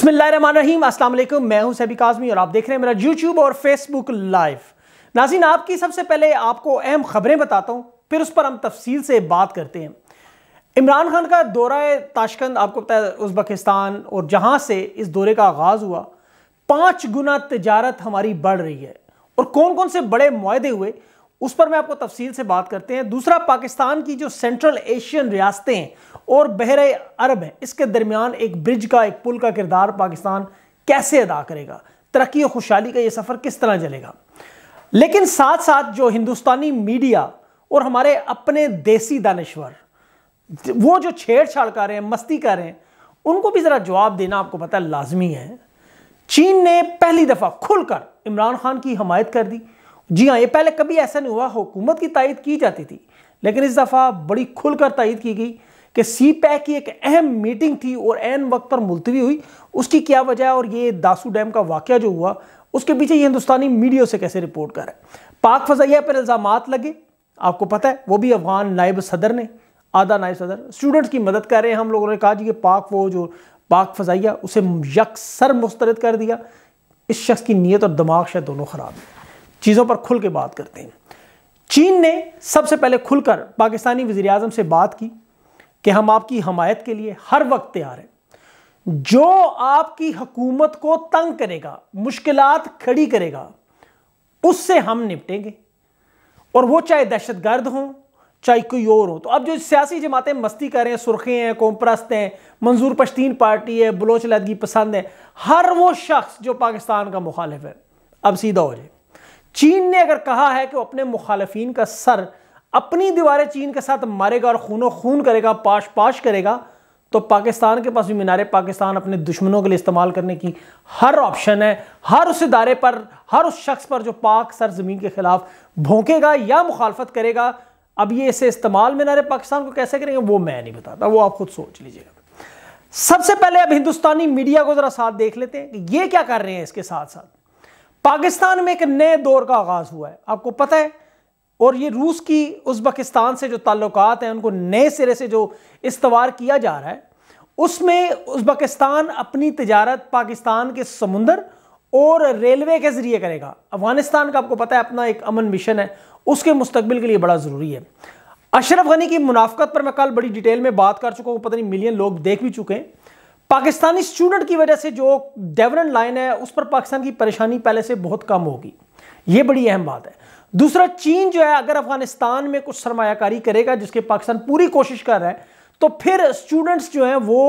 बिस्मिल्लाम अस्सलाम वालेकुम मैं हूं सैबिक आजमी और आप देख रहे हैं मेरा यूट्यूब और फेसबुक लाइव नाजिन आपकी सबसे पहले आपको अहम खबरें बताता हूं फिर उस पर हम तफसील से बात करते हैं इमरान खान का दौरा ताशकंद आपको पता है उज़्बकिस्तान और जहां से इस दौरे का आगाज़ हुआ पाँच गुना तजारत हमारी बढ़ रही है और कौन कौन से बड़े माहदे हुए उस पर मैं आपको तफसील से बात करते हैं दूसरा पाकिस्तान की जो सेंट्रल एशियन रियासतें और बहर अरब हैं इसके दरमियान एक ब्रिज का एक पुल का किरदार पाकिस्तान कैसे अदा करेगा तरक्की और खुशहाली का ये सफ़र किस तरह चलेगा लेकिन साथ साथ जो हिंदुस्तानी मीडिया और हमारे अपने देसी दानश्वर वो जो छेड़छाड़ कर रहे हैं मस्ती कर रहे हैं उनको भी ज़रा जवाब देना आपको पता लाजमी है चीन ने पहली दफ़ा खुलकर इमरान खान की हमायत कर दी जी हाँ ये पहले कभी ऐसा नहीं हुआ हुकूमत की तायद की जाती थी लेकिन इस दफ़ा बड़ी खुलकर तायद की गई कि सी पैक की एक अहम मीटिंग थी और एन वक्त पर मुलतवी हुई उसकी क्या वजह है और ये दासू डैम का वाक़ जो हुआ उसके पीछे ये हिंदुस्तानी मीडिया से कैसे रिपोर्ट कर है पाक फजैया पर इल्ज़ाम लगे आपको पता है वो भी अफगान नायब सदर ने आधा नायब सदर स्टूडेंट्स की मदद कर रहे हैं हम लोगों ने कहा जी कि पाक वो जो पाक फजाइया उसे यकसर मुस्तरद कर दिया इस शख्स की नीयत और दिमाग शायद दोनों ख़राब है चीज़ों पर खुल के बात करते हैं चीन ने सबसे पहले खुलकर पाकिस्तानी वजीर अजम से बात की कि हम आपकी हमायत के लिए हर वक्त तैयार हैं जो आपकी हकूमत को तंग करेगा मुश्किल खड़ी करेगा उससे हम निपटेंगे और वो चाहे दहशत गर्द हों चाहे कोई और हो तो अब जो सियासी जमातें मस्ती कर रहे हैं सुर्खे हैं कोमप्रस्त हैं मंजूर पश्तीन पार्टी है बलोच लदगी पसंद है हर वो शख्स जो पाकिस्तान का मुखालिफ है अब सीधा हो जाए चीन ने अगर कहा है कि वो अपने मुखालफी का सर अपनी दीवारें चीन के साथ मारेगा और खूनो खून करेगा पाश पाश करेगा तो पाकिस्तान के पास भी मीनारे पाकिस्तान अपने दुश्मनों के लिए इस्तेमाल करने की हर ऑप्शन है हर उस इदारे पर हर उस शख्स पर जो पाक सर जमीन के खिलाफ भोंकेगा या मुखालफत करेगा अब ये इसे इस्तेमाल मीनारे पाकिस्तान को कैसे करेंगे वो मैं नहीं बताता वो आप खुद सोच लीजिएगा सबसे पहले अब हिंदुस्तानी मीडिया को ज़रा साथ देख लेते हैं कि ये क्या कर रहे हैं इसके साथ साथ पाकिस्तान में एक नए दौर का आगाज़ हुआ है आपको पता है और ये रूस की उज़्बकिस्तान से जो ताल्लुक हैं उनको नए सिरे से जो इस्तवार किया जा रहा है उसमें उज़्बकिस्तान अपनी तजारत पाकिस्तान के समुंदर और रेलवे के ज़रिए करेगा अफगानिस्तान का आपको पता है अपना एक अमन मिशन है उसके मुस्तबिल के लिए बड़ा ज़रूरी है अशरफ गनी की मुनाफ्त पर मैं कल बड़ी डिटेल में बात कर चुका हूँ पता नहीं मिलियन लोग देख भी चुके हैं पाकिस्तानी स्टूडेंट की वजह से जो डेवलन लाइन है उस पर पाकिस्तान की परेशानी पहले से बहुत कम होगी ये बड़ी अहम बात है दूसरा चीन जो है अगर अफगानिस्तान में कुछ सरमाकारी करेगा जिसके पाकिस्तान पूरी कोशिश कर रहा है तो फिर स्टूडेंट्स जो हैं वो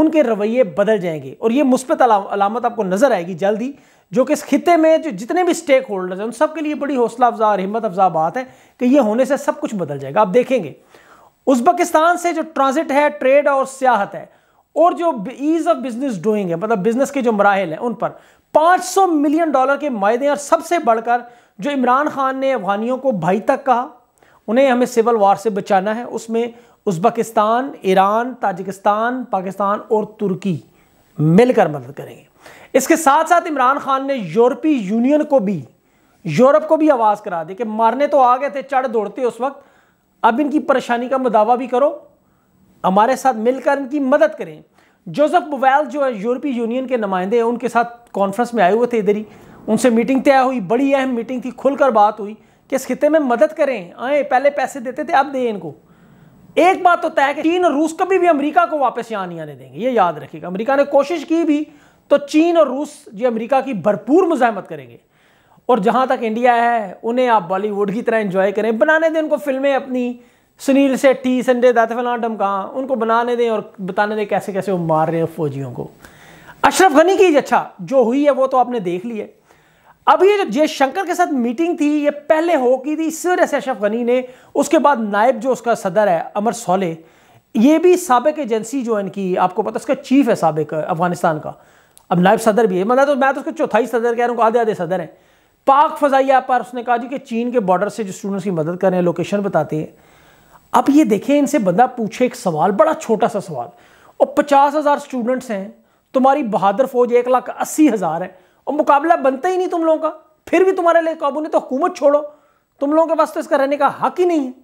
उनके रवैये बदल जाएंगे और ये मुस्बत अलामत आपको नजर आएगी जल्दी जो कि इस खत्े में जो जितने भी स्टेक होल्डर्स हैं उन सब के लिए बड़ी हौसला अफजा और हिम्मत अफजा बात है कि ये होने से सब कुछ बदल जाएगा आप देखेंगे उज्बकिस्तान से जो ट्रांजिट है ट्रेड और सियाहत है और जो ईज ऑफ बिजनेस डूइंग है मतलब बिजनेस के जो मराहल हैं उन पर 500 मिलियन डॉलर के मायदे और सबसे बढ़कर जो इमरान खान ने अफगानियों को भाई तक कहा उन्हें हमें सिविल वार से बचाना है उसमें उज्बकिस्तान ईरान ताजिकिस्तान पाकिस्तान और तुर्की मिलकर मदद करेंगे इसके साथ साथ इमरान खान ने यूरोपीय यूनियन को भी यूरोप को भी आवाज़ करा दी कि मारने तो आ गए थे चढ़ दौड़ते उस वक्त अब इनकी परेशानी का मुदावा भी करो हमारे साथ मिलकर इनकी मदद करें जोसेफ बोवैल जो है यूरोपीय यूनियन के नुमाइंदे हैं उनके साथ कॉन्फ्रेंस में आए हुए थे इधर ही उनसे मीटिंग तय हुई बड़ी अहम मीटिंग थी खुलकर बात हुई कि इस खत्े में मदद करें आए पहले पैसे देते थे अब दें इनको एक बात तो तय है कि चीन और रूस कभी भी अमेरिका को वापस यहाँ नहीं आने देंगे ये याद रखिएगा अमेरिका ने कोशिश की भी तो चीन और रूस ये अमेरिका की भरपूर मुजामत करेंगे और जहाँ तक इंडिया है उन्हें आप बॉलीवुड की तरह इन्जॉय करें बनाने दें उनको फिल्में अपनी सुनील सेट्टी संजय दत्त फलाटम कहाँ उनको बनाने दें और बताने दें कैसे कैसे वो मार रहे हैं फौजियों को अशरफ गनी की अच्छा जो हुई है वो तो आपने देख ली है अब ये जो जय शंकर के साथ मीटिंग थी ये पहले हो की थी इस वजह से अशरफ गनी ने उसके बाद नायब जो उसका सदर है अमर सोले ये भी सबक एजेंसी जो इनकी आपको पता उसका चीफ है सबक अफगानिस्तान का अब नायब सदर भी है मतलब तो मैं तो उसको चौथाई सदर कह रहा हूँ आधे आधे सदर हैं पाक फजाइया पर उसने कहा जी कि चीन के बॉर्डर से जो स्टूडेंट्स की मदद कर रहे हैं लोकेशन बताते हैं अब ये देखें इनसे बंदा पूछे एक सवाल बड़ा छोटा सा सवाल और पचास हज़ार स्टूडेंट्स हैं तुम्हारी बहादुर फौज एक लाख अस्सी हज़ार है और मुकाबला बनता ही नहीं तुम लोगों का फिर भी तुम्हारे लिए काबू ने तो हुकूमत छोड़ो तुम लोगों के पास तो इसका रहने का हक ही नहीं है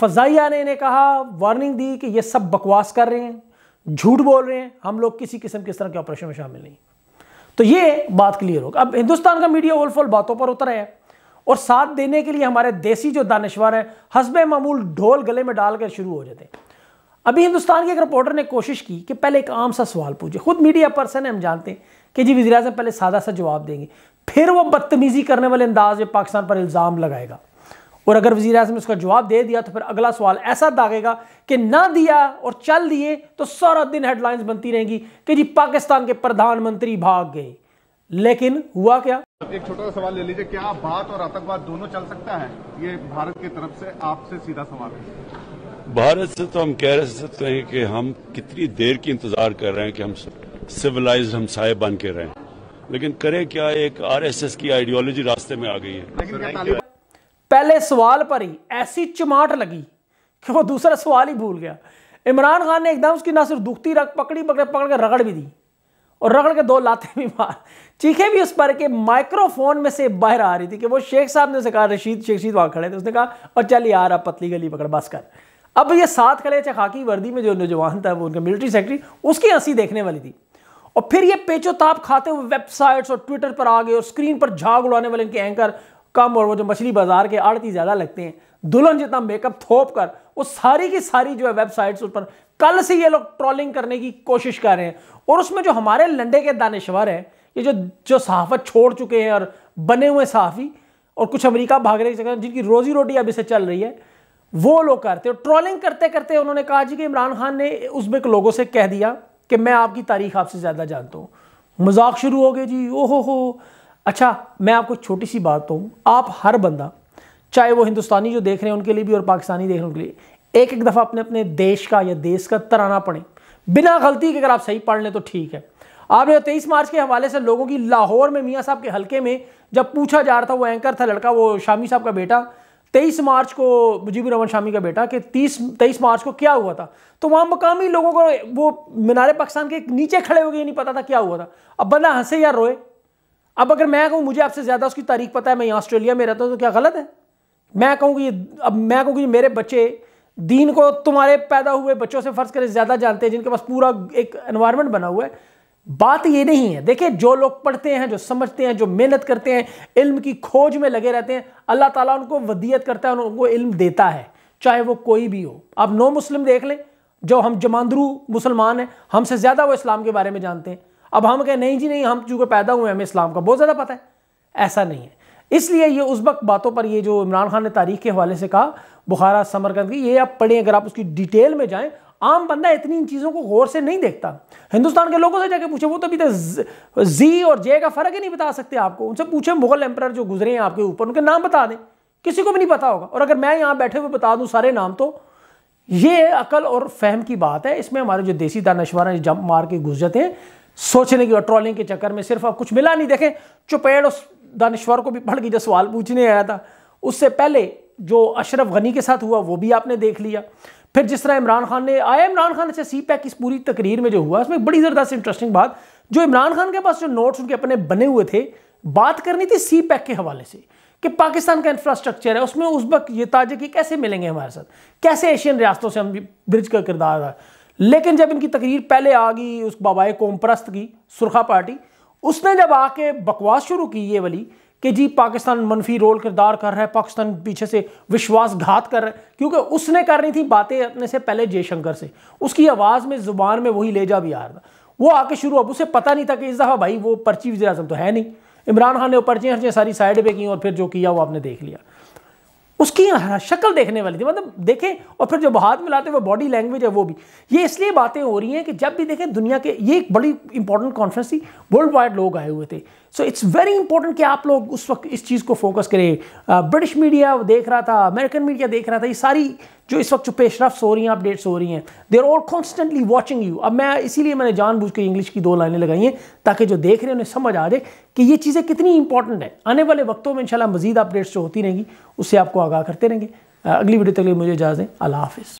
फजाइया ने इन्हें कहा वार्निंग दी कि ये सब बकवास कर रहे हैं झूठ बोल रहे हैं हम लोग किसी किस्म के इस तरह के ऑपरेशन में शामिल नहीं तो ये बात क्लियर होगा अब हिंदुस्तान का मीडिया फोल बातों पर उतर है और साथ देने के लिए हमारे देसी जो दानश्वर हैं हसब मामूल ढोल गले में डाल कर शुरू हो जाते हैं अभी हिंदुस्तान के एक रिपोर्टर ने कोशिश की कि पहले एक आम सा सवाल पूछे खुद मीडिया पर्सन है हम जानते हैं कि जी वजी अजम पहले सादा सा जवाब देंगे फिर वो बदतमीज़ी करने वाले अंदाज में पाकिस्तान पर इल्ज़ाम लगाएगा और अगर वजी अजम उसका जवाब दे दिया तो फिर अगला सवाल ऐसा दागेगा कि ना दिया और चल दिए तो सारा दिन हेडलाइंस बनती रहेंगी कि जी पाकिस्तान के प्रधानमंत्री भाग गए लेकिन हुआ क्या एक छोटा सा सवाल ले लीजिए क्या भारत और आतंकवाद दोनों चल सकता है ये भारत की तरफ से आपसे सीधा सवाल है भारत से तो हम कह सकते हैं कि हम कितनी देर की इंतजार कर रहे हैं कि हम सिविलाइज साय बन के रहे लेकिन करें क्या एक आरएसएस की आइडियोलॉजी रास्ते में आ गई है पहले सवाल पर ही ऐसी चमाट लगी कि वो दूसरा सवाल ही भूल गया इमरान खान ने एकदम उसकी ना सिर्फ दुखती रख पकड़ी पकड़ पकड़ के रगड़ भी दी और रगड़ के दो लाते भी मार चीखे भी उस पर के माइक्रोफोन में से बाहर आ रही थी कि वो शेख साहब ने उसे कहा रशीद शेख रशीद वहाँ खड़े थे उसने कहा और चल यार आप पतली गली पकड़ बस कर अब ये साथ खड़े थे खाकी वर्दी में जो नौजवान था वो उनका मिलिट्री सेक्रेटरी उसकी हंसी देखने वाली थी और फिर ये पेचोताप खाते हुए वेबसाइट्स और ट्विटर पर आ गए और स्क्रीन पर झाग उड़ाने वाले इनके एंकर कम और वो जो मछली बाजार के आड़ती ज़्यादा लगते हैं दुल्हन जितना मेकअप थोप कर वो सारी की सारी जो है वेबसाइट्स उस पर कल से ये लोग ट्रॉलिंग करने की कोशिश कर रहे हैं और उसमें जो हमारे लंडे के दानश्वर हैं ये जो जो सहाफत छोड़ चुके हैं और बने हुए सहाफ़ी और कुछ अमेरिका भाग रहे हैं जिनकी रोजी रोटी अभी से चल रही है वो लोग करते और ट्रॉलिंग करते करते उन्होंने कहा जी कि इमरान खान ने उसमें लोगों से कह दिया कि मैं आपकी तारीख आपसे ज़्यादा जानता हूँ मजाक शुरू हो गए जी ओ हो अच्छा मैं आपको छोटी सी बात बताऊँ आप हर बंदा चाहे वो हिंदुस्तानी जो देख रहे हैं उनके लिए भी और पाकिस्तानी देख रहे हैं उनके लिए एक एक दफ़ा अपने अपने देश का या देश का तराना पढ़े बिना गलती के अगर आप सही पढ़ लें तो ठीक है आपने तेईस मार्च के हवाले से लोगों की लाहौर में मियाँ साहब के हल्के में जब पूछा जा रहा था वो एंकर था लड़का वो शामी साहब का बेटा तेईस मार्च को मुजीब रमन शामी का बेटा कि तीस तेईस मार्च को क्या हुआ था तो वहाँ मकामी लोगों को वो मीनारे पाकिस्तान के नीचे खड़े हो गए नहीं पता था क्या हुआ था अब बंदा हंसे या रोए अब अगर मैं कहूँ मुझे आपसे ज़्यादा उसकी तारीख पता है मैं ऑस्ट्रेलिया में रहता हूँ तो क्या गलत है मैं कहूँ कि अब मैं कहूँ कि मेरे बच्चे दीन को तुम्हारे पैदा हुए बच्चों से फ़र्ज करें ज़्यादा जानते हैं जिनके पास पूरा एक एनवायरमेंट बना हुआ है बात ये नहीं है देखिए जो लोग पढ़ते हैं जो समझते हैं जो मेहनत करते हैं इल्म की खोज में लगे रहते हैं अल्लाह ताला उनको वदियत करता है उनको इल्म देता है चाहे वो कोई भी हो आप नो मुस्लिम देख लें जो हम जमांदरू मुसलमान हैं हमसे ज़्यादा वो इस्लाम के बारे में जानते हैं अब हम कहें नहीं जी नहीं हम चूँकि पैदा हुए हमें इस्लाम का बहुत ज़्यादा पता है ऐसा नहीं है इसलिए ये उस वक्त बातों पर ये जो इमरान खान ने तारीख के हवाले से कहा बुखारा समरकंद की ये आप पढ़ें अगर आप उसकी डिटेल में जाएं आम बंदा इतनी इन चीज़ों को गौर से नहीं देखता हिंदुस्तान के लोगों से जाके पूछे वो तो अभी तक जी और जे का फ़र्क ही नहीं बता सकते आपको उनसे पूछे मुगल एम्पर जो गुजरे हैं आपके ऊपर उनके नाम बता दें किसी को भी नहीं पता होगा और अगर मैं यहाँ बैठे हुए बता दूँ सारे नाम तो ये अकल और फहम की बात है इसमें हमारे जो देसी दानश्वर हैं जंप मार के घुस जाते हैं सोचने की और ट्रॉलिंग के चक्कर में सिर्फ आप कुछ मिला नहीं देखें चुपेड़ और दानश्वर को भी पढ़ के जो सवाल पूछने आया था उससे पहले जो अशरफ गनी के साथ हुआ वो भी आपने देख लिया फिर जिस तरह इमरान खान ने आया इमरान खान अच्छा सी पैक इस पूरी तकरीर में जो हुआ उसमें बड़ी ज़बरदस्त इंटरेस्टिंग बात जो इमरान खान के पास जो नोट्स उनके अपने बने हुए थे बात करनी थी सी पैक के हवाले से कि पाकिस्तान का इंफ्रास्ट्रक्चर है उसमें उस वक्त ये ताजे कि कैसे मिलेंगे हमारे साथ कैसे एशियन रियासतों से हम ब्रिज का किरदार लेकिन जब इनकी तकरीर पहले आ गई उस बाबाए परस्त की सुरखा पार्टी उसने जब आके बकवास शुरू की ये वाली कि जी पाकिस्तान मनफी रोल किरदार कर रहा है पाकिस्तान पीछे से विश्वासघात कर रहा है क्योंकि उसने करनी थी बातें अपने से पहले जयशंकर से उसकी आवाज़ में ज़ुबान में वही ले जा भी आ रहा था वो आके शुरू अब उसे पता नहीं था कि इस दफ़ा भाई वो पर्ची वजी तो है नहीं इमरान खान ने वो पर्चियाँ हर्चियाँ सारी साइड पर की और फिर जो किया वो आपने देख लिया उसकी शक्ल देखने वाली थी मतलब देखें और फिर जो हाथ मिलाते हैं वो बॉडी लैंग्वेज है वो भी ये इसलिए बातें हो रही हैं कि जब भी देखें दुनिया के ये एक बड़ी इंपॉर्टेंट कॉन्फ्रेंस थी वर्ल्ड वाइड लोग आए हुए थे सो इट्स वेरी इंपॉर्टेंट कि आप लोग उस वक्त इस चीज़ को फोकस करें ब्रिटिश uh, मीडिया देख रहा था अमेरिकन मीडिया देख रहा था ये सारी जो इस वक्त जो पेशरफ्स हो रही हैं अपडेट्स हो रही हैं they are all constantly watching you अब मैं इसीलिए मैंने जानबूझ के इंग्लिश की दो लाइनें लगाई हैं ताकि जो देख रहे हैं उन्हें समझ आ जाए कि ये चीज़ें कितनी इंपॉर्टेंट हैं आने वाले वक्तों में इनशाला मजीद अपडेट्स जो होती रहेंगी उससे आपको आगाह करते रहेंगे uh, अगली वीडियो तक मुझे इजाज़ें अला अल्लाह हाफिज़